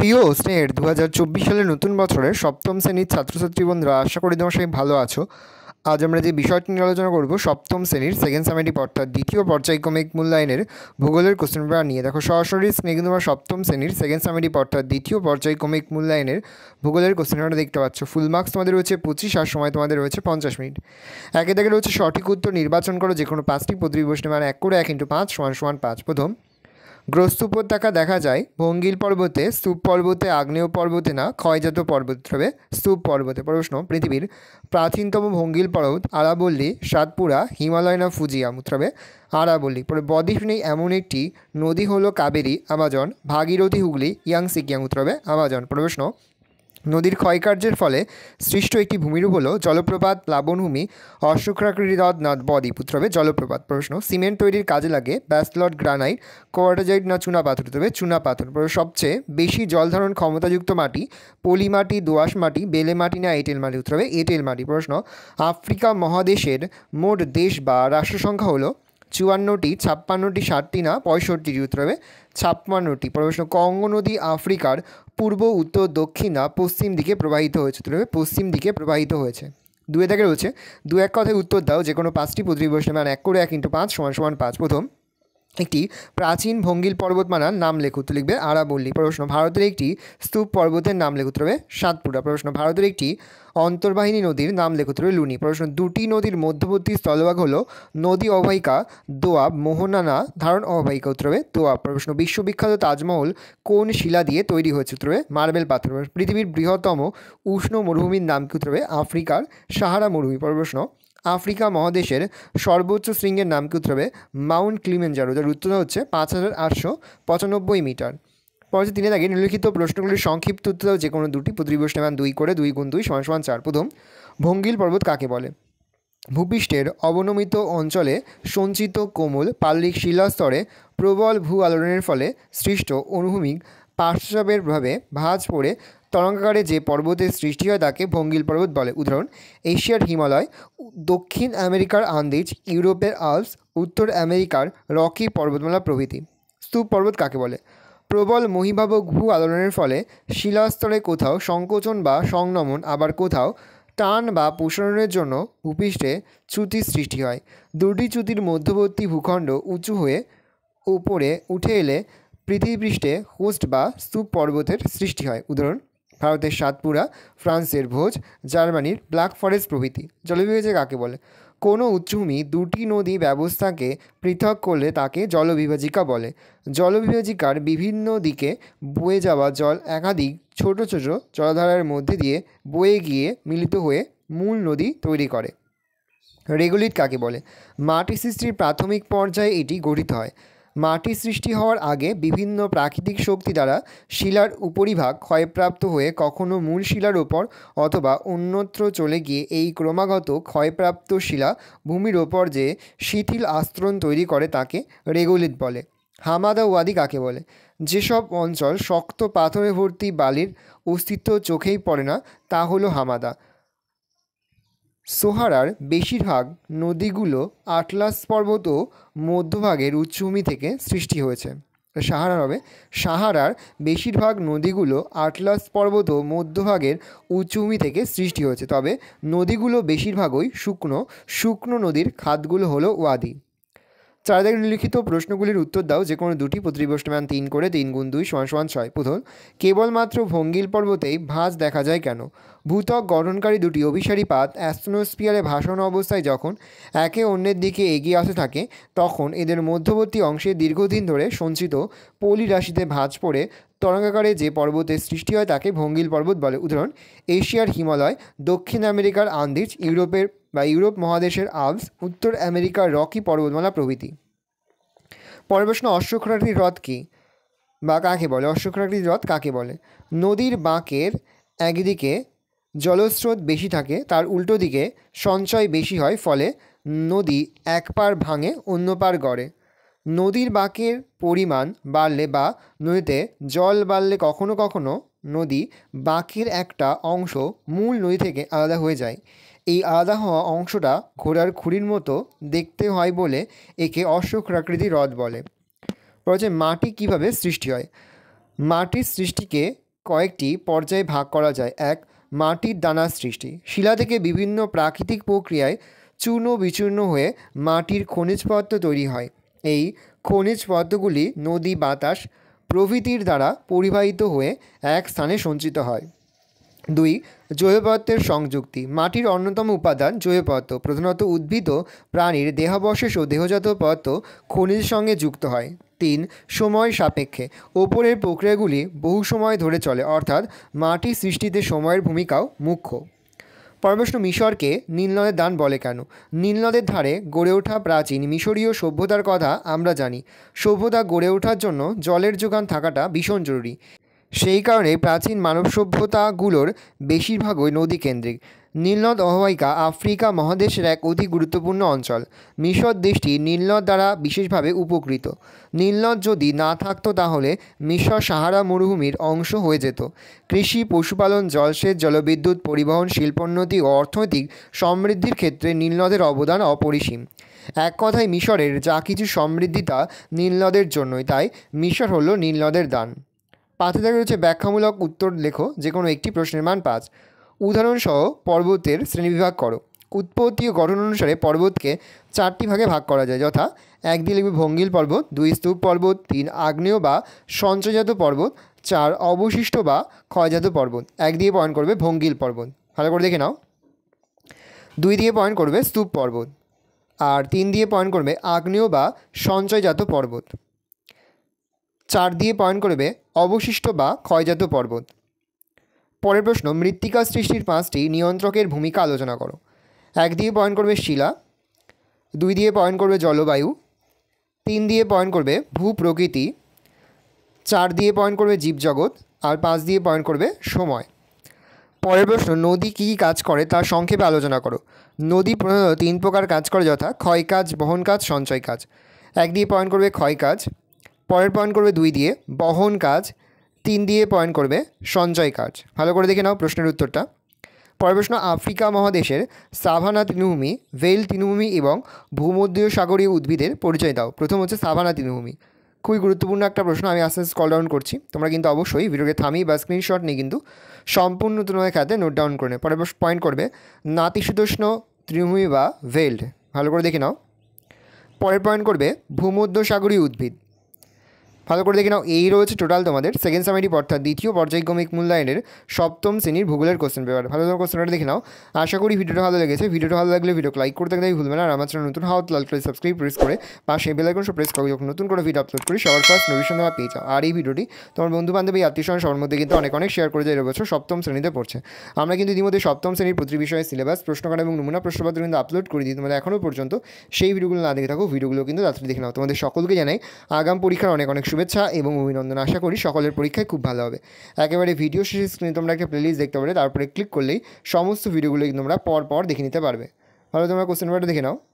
প্রিয় স্নেহের দু হাজার চব্বিশ সালের নতুন বছরের সপ্তম শ্রেণীর ছাত্রছাত্রী বন্ধুরা আশা করি তোমার সবাই ভালো আছো আজ আমরা যে বিষয়টি নিয়ে আলোচনা করবো সপ্তম শ্রেণীর সেকেন্ড সেমেটিভ অর্থাৎ দ্বিতীয় পর্যায়ক্রমিক মূল্যায়নের ভূগোলের কোশ্চেন পেপার নিয়ে দেখো সরাসরি স্নেহ তোমার সপ্তম শ্রেণীর সেকেন্ড সেমেটিভ অর্থাৎ দ্বিতীয় পর্যায়ক্রমিক মূল্যায়নের ভূগোলের কোশ্চেন পেপারটা দেখতে পাচ্ছ ফুল মার্কস তোমাদের রয়েছে পঁচিশ আর সময় তোমাদের রয়েছে পঞ্চাশ মিনিট একে দেখে রয়েছে সঠিক উত্তর নির্বাচন করো যে কোনো পাঁচটি প্রতিটি প্রশ্নে মানে এক করে এক ইন্টু পাঁচ সমান সমান পাঁচ প্রথম গ্রস্ত উপত্যকা দেখা যায় ভঙ্গিল পর্বতে স্তূপ পর্বতে আগ্নেয় পর্বতে না ক্ষয়জাত পর্বত তবে স্তূপ পর্বতে প্রশ্ন পৃথিবীর প্রাচীনতম ভঙ্গিল পর্বত আরাবল্লী সাতপুরা হিমালয় না ফুজিয়া উত্তরবে আরাবল্লী পরে বদ্বীপ নেই এমন একটি নদী হলো কাবেরী আমাজন ভাগীরথী হুগলি ইয়াংসিকিয়াং উত্তরবে আমাজন প্রশ্ন নদীর ক্ষয়কার্যের ফলে সৃষ্ট একটি ভূমিরূপ হল জলপ্রপাত প্লাবনভূমি হ্রদ নদ বদ্বীপ উত্তরবে জলপ্রপাত প্রশ্ন সিমেন্ট তৈরির কাজে লাগে ব্যাসলট গ্রানাইট কোয়ার্টাজাইট না চুনা চুনাপাথর তবে পাথর সবচেয়ে বেশি জলধারণ ক্ষমতাযুক্ত মাটি পলি মাটি দোয়াশ মাটি বেলে মাটি না এঁটেল মাটি উত্তরবে এঁটেল মাটি প্রশ্ন আফ্রিকা মহাদেশের মোট দেশ বা রাষ্ট্রসংখ্যা হলো চুয়ান্নটি ছাপ্পান্নটি ষাটটি না পঁয়ষট্টিটি উত্তর হবে ছাপ্পান্নটি প্রশ্ন কঙ্গো নদী আফ্রিকার পূর্ব উত্তর দক্ষিণ না পশ্চিম দিকে প্রবাহিত হয়েছে উত্তর হবে পশ্চিম দিকে প্রবাহিত হয়েছে দুয়ে থেকে রয়েছে দু এক কথায় উত্তর দাও যে কোনো পাঁচটি প্রতিটি বৈষ্ণব মান এক করে এক ইন্টু পাঁচ সমান সমান পাঁচ প্রথম একটি প্রাচীন ভঙ্গিল পর্বতমালার নাম লেখ উত্তর লিখবে আরাবল্লী প্রশ্ন ভারতের একটি স্তূপ পর্বতের নাম লেখ উত্তর হবে সাতপুরা প্রশ্ন ভারতের একটি অন্তর্বাহিনী নদীর নাম লেখ উত্তর হবে লুনি প্রশ্ন দুটি নদীর মধ্যবর্তী স্থলভাগ হল নদী অববাহিকা দোয়াব মোহনানা ধারণ অববাহিকা উত্তর হবে দোয়াব প্রশ্ন বিশ্ববিখ্যাত তাজমহল কোন শিলা দিয়ে তৈরি হয়েছে উত্তর হবে মার্বেল পাথর পৃথিবীর বৃহত্তম উষ্ণ মরুভূমির নাম কি উত্তর হবে আফ্রিকার সাহারা মরুভূমি প্রশ্ন আফ্রিকা মহাদেশের সর্বোচ্চ শৃঙ্গের নাম কি উত্তর হবে মাউন্ট ক্লিমেঞ্জারো যার উচ্চতা হচ্ছে পাঁচ হাজার আটশো পঁচানব্বই মিটার পরবর্তী তিনের আগে নিম্নলিখিত প্রশ্নগুলির সংক্ষিপ্ত উত্তর যে কোনো দুটি প্রতিটি দুই করে দুই গুণ দুই সমান সমান চার প্রথম ভঙ্গিল পর্বত কাকে বলে ভূপৃষ্ঠের অবনমিত অঞ্চলে সঞ্চিত কোমল পাল্লিক শিলাস্তরে প্রবল ভূ আলোড়নের ফলে সৃষ্ট অনুভূমিক পার্শ্বের ভাবে ভাঁজ পড়ে তরঙ্গাকারে যে পর্বতের সৃষ্টি হয় তাকে ভঙ্গিল পর্বত বলে উদাহরণ এশিয়ার হিমালয় দক্ষিণ আমেরিকার আন্দিজ ইউরোপের আলপস উত্তর আমেরিকার রকি পর্বতমালা প্রভৃতি স্তূপ পর্বত কাকে বলে প্রবল মহিভাবক ভূ আলোড়নের ফলে শিলাস্তরে কোথাও সংকোচন বা সংনমন আবার কোথাও টান বা প্রসারণের জন্য ভূপৃষ্ঠে চ্যুতির সৃষ্টি হয় দুটি চ্যুতির মধ্যবর্তী ভূখণ্ড উঁচু হয়ে উপরে উঠে এলে পৃথিবীপৃষ্ঠে হোস্ট বা স্তূপ পর্বতের সৃষ্টি হয় উদাহরণ ভারতের সাতপুরা ফ্রান্সের ভোজ জার্মানির ব্ল্যাক ফরেস্ট প্রভৃতি জলবিভাজে কাকে বলে কোনো উচ্চভূমি দুটি নদী ব্যবস্থাকে পৃথক করলে তাকে জলবিভাজিকা বলে জলবিভাজিকার বিভিন্ন দিকে বয়ে যাওয়া জল একাধিক ছোট ছোট জলধারার মধ্যে দিয়ে বয়ে গিয়ে মিলিত হয়ে মূল নদী তৈরি করে রেগুলিট কাকে বলে মাটি সৃষ্টির প্রাথমিক পর্যায়ে এটি গঠিত হয় মাটি সৃষ্টি হওয়ার আগে বিভিন্ন প্রাকৃতিক শক্তি দ্বারা শিলার উপরিভাগ ক্ষয়প্রাপ্ত হয়ে কখনো মূল শিলার ওপর অথবা অন্যত্র চলে গিয়ে এই ক্রমাগত ক্ষয়প্রাপ্ত শিলা ভূমির ওপর যে শিথিল আস্তরণ তৈরি করে তাকে রেগুলিত বলে হামাদা ওয়াদি কাকে বলে যেসব অঞ্চল শক্ত পাথরে ভর্তি বালির অস্তিত্ব চোখেই পড়ে না তা হলো হামাদা সোহারার বেশিরভাগ নদীগুলো আটলাস পর্বত ও মধ্যভাগের উচ্চভূমি থেকে সৃষ্টি হয়েছে সাহারা হবে সাহারার বেশিরভাগ নদীগুলো আটলাস পর্বত ও মধ্যভাগের উঁচুভূমি থেকে সৃষ্টি হয়েছে তবে নদীগুলো বেশিরভাগই শুকনো শুকনো নদীর খাতগুলো হলো ওয়াদি চারাদের উল্লিখিত প্রশ্নগুলির উত্তর দাও যে কোনো দুটি প্রতি তিন করে তিন গুণ দুই সমান সমান ছয় প্রথম কেবলমাত্র ভঙ্গিল পর্বতেই ভাঁজ দেখা যায় কেন ভূতক গঠনকারী দুটি অভিসারী পাত অ্যাস্ট্রোনোস্পিয়ারে ভাসন অবস্থায় যখন একে অন্যের দিকে এগিয়ে আসতে থাকে তখন এদের মধ্যবর্তী অংশে দীর্ঘদিন ধরে সঞ্চিত পলি রাশিতে ভাঁজ পড়ে তরঙ্গাকারে যে পর্বতের সৃষ্টি হয় তাকে ভঙ্গিল পর্বত বলে উদাহরণ এশিয়ার হিমালয় দক্ষিণ আমেরিকার আন্দিজ ইউরোপের বা ইউরোপ মহাদেশের আলপস উত্তর আমেরিকার রকি পর্বতমালা প্রভৃতি পরের প্রশ্ন অশ্বক্ষরাটির হ্রদ কী বা কাকে বলে অশ্বক্ষরাটির হ্রদ কাকে বলে নদীর বাঁকের একদিকে জলস্রোত বেশি থাকে তার উল্টো দিকে সঞ্চয় বেশি হয় ফলে নদী এক পার ভাঙে অন্য পার গড়ে নদীর বাঁকের পরিমাণ বাড়লে বা নদীতে জল বাড়লে কখনো কখনো নদী বাঁকের একটা অংশ মূল নদী থেকে আলাদা হয়ে যায় এই আলাদা হওয়া অংশটা ঘোড়ার খুরির মতো দেখতে হয় বলে একে অশ্বক্ষরাকৃতি হ্রদ বলে রয়েছে মাটি কিভাবে সৃষ্টি হয় মাটির সৃষ্টিকে কয়েকটি পর্যায়ে ভাগ করা যায় এক মাটির দানা সৃষ্টি শিলা থেকে বিভিন্ন প্রাকৃতিক প্রক্রিয়ায় চূর্ণ বিচূর্ণ হয়ে মাটির খনিজ পদার্থ তৈরি হয় এই খনিজ পদার্থগুলি নদী বাতাস প্রভৃতির দ্বারা পরিবাহিত হয়ে এক স্থানে সঞ্চিত হয় দুই জৈব পদার্থের সংযুক্তি মাটির অন্যতম উপাদান জৈব পদার্থ প্রধানত উদ্ভিদ ও প্রাণীর দেহাবশেষ ও দেহজাত পদার্থ খনিজের সঙ্গে যুক্ত হয় তিন সময় সাপেক্ষে ওপরের প্রক্রিয়াগুলি বহু সময় ধরে চলে অর্থাৎ মাটি সৃষ্টিতে সময়ের ভূমিকাও মুখ্য পরপ্রশ্ন মিশরকে নীলনদের দান বলে কেন নীলনদের ধারে গড়ে ওঠা প্রাচীন মিশরীয় সভ্যতার কথা আমরা জানি সভ্যতা গড়ে ওঠার জন্য জলের যোগান থাকাটা ভীষণ জরুরি সেই কারণে প্রাচীন মানব সভ্যতাগুলোর বেশিরভাগই নদীকেন্দ্রিক নীলনদ অববাহিকা আফ্রিকা মহাদেশের এক অতি গুরুত্বপূর্ণ অঞ্চল মিশর দেশটি নীলনদ দ্বারা বিশেষভাবে উপকৃত নীলনদ যদি না থাকতো তাহলে মিশর সাহারা মরুভূমির অংশ হয়ে যেত কৃষি পশুপালন জলসেচ জলবিদ্যুৎ পরিবহন শিল্পোন্নতি ও অর্থনৈতিক সমৃদ্ধির ক্ষেত্রে নীলনদের অবদান অপরিসীম এক কথায় মিশরের যা কিছু সমৃদ্ধিতা নীলনদের জন্যই তাই মিশর হল নীলনদের দান দেখা রয়েছে ব্যাখ্যামূলক উত্তর লেখো যে কোনো একটি প্রশ্নের মান পাঁচ উদাহরণসহ পর্বতের শ্রেণীবিভাগ করো উৎপত্তি ও গঠন অনুসারে পর্বতকে চারটি ভাগে ভাগ করা যায় যথা এক দিয়ে লিখবে ভঙ্গিল পর্বত দুই স্তূপ পর্বত তিন আগ্নেয় বা সঞ্চয়জাত পর্বত চার অবশিষ্ট বা ক্ষয়জাত পর্বত এক দিয়ে পয়েন্ট করবে ভঙ্গিল পর্বত ভালো করে দেখে নাও দুই দিয়ে পয়েন্ট করবে স্তূপ পর্বত আর তিন দিয়ে পয়েন্ট করবে আগ্নেয় বা সঞ্চয়জাত পর্বত চার দিয়ে পয়েন্ট করবে অবশিষ্ট বা ক্ষয়জাত পর্বত পরের প্রশ্ন মৃত্তিকা সৃষ্টির পাঁচটি নিয়ন্ত্রকের ভূমিকা আলোচনা করো এক দিয়ে পয়েন্ট করবে শিলা দুই দিয়ে পয়েন্ট করবে জলবায়ু তিন দিয়ে পয়েন্ট করবে ভূপ্রকৃতি চার দিয়ে পয়েন্ট করবে জীবজগৎ আর পাঁচ দিয়ে পয়েন্ট করবে সময় পরের প্রশ্ন নদী কী কী কাজ করে তা সংক্ষেপে আলোচনা করো নদী প্রধানত তিন প্রকার কাজ করে যথা ক্ষয় কাজ বহন কাজ সঞ্চয় কাজ এক দিয়ে পয়েন্ট করবে ক্ষয় কাজ পরের পয়েন্ট করবে দুই দিয়ে বহন কাজ তিন দিয়ে পয়েন্ট করবে সঞ্চয় কাজ ভালো করে দেখে নাও প্রশ্নের উত্তরটা পরের প্রশ্ন আফ্রিকা মহাদেশের সাভানা তৃণভূমি ভেল তৃণভূমি এবং ভূমধ্যীয় সাগরীয় উদ্ভিদের পরিচয় দাও প্রথম হচ্ছে সাভানা তৃণভূমি খুবই গুরুত্বপূর্ণ একটা প্রশ্ন আমি আস্তে আস্তে কল ডাউন করছি তোমরা কিন্তু অবশ্যই ভিডিওকে থামি বা স্ক্রিনশট নিয়ে কিন্তু সম্পূর্ণ তোমাদের খাতে নোট ডাউন করে পরের পরের পয়েন্ট করবে নাতিশীতোষ্ণ তৃণভূমি বা ভেল্ড ভালো করে দেখে নাও পরের পয়েন্ট করবে ভূমধ্যসাগরীয় উদ্ভিদ ভালো করে দেখে নাও এই রয়েছে টোটাল তোমাদের সেকেন্ড সামেটিভ অর্থাৎ দ্বিতীয় পর্যায়ক্রমিক মূল্যায়নের সপ্তম শ্রেণীর ভূগোলের কোশ্চেন পেপার ভালো তোমার কোশ্চেনটা দেখে নাও আশা করি ভিডিওটা ভালো লেগেছে ভিডিওটা ভালো লাগলে ভিডিও লাইক করতে দেখি ভুলবে না আর আমার চ্যানেল নতুন হাউ লাল করে সাবস্ক্রাইব প্রেস করে পাশে বেলাইকন সব প্রেস করে যখন নতুন করে ভিডিও আপলোড করি সবার ফার্স্ট নোটিশন তোমরা পেয়ে যাও আর এই ভিডিওটি তোমার বন্ধু বান্ধবী এই আত্মীয় সবার মধ্যে কিন্তু অনেক অনেক শেয়ার করে যায় এবছর সপ্তম শ্রেণীতে পড়ছে আমরা কিন্তু ইতিমধ্যে সপ্তম শ্রেণীর প্রতি বিষয়ে সিলেবাস প্রশ্নকাটা এবং নমুনা প্রশ্নপত্র কিন্তু আপলোড করে দিই তোমাদের এখনও পর্যন্ত সেই ভিডিওগুলো না দেখে থাকো ভিডিওগুলো কিন্তু রাত্রে দেখে নাও তোমাদের সকলকে জানাই আগাম পরীক্ষার অনেক অনেক শুভেচ্ছা শুভেচ্ছা এবং অভিনন্দন আশা করি সকলের পরীক্ষায় খুব ভালো হবে একেবারে ভিডিও শেষে স্ক্রিনে তোমরা একটা প্লেলিস্ট দেখতে পাবে তারপরে ক্লিক করলেই সমস্ত ভিডিওগুলো তোমরা পর পর দেখে নিতে পারবে ভালো তোমরা কোশ্চেন পেপারটা দেখে নাও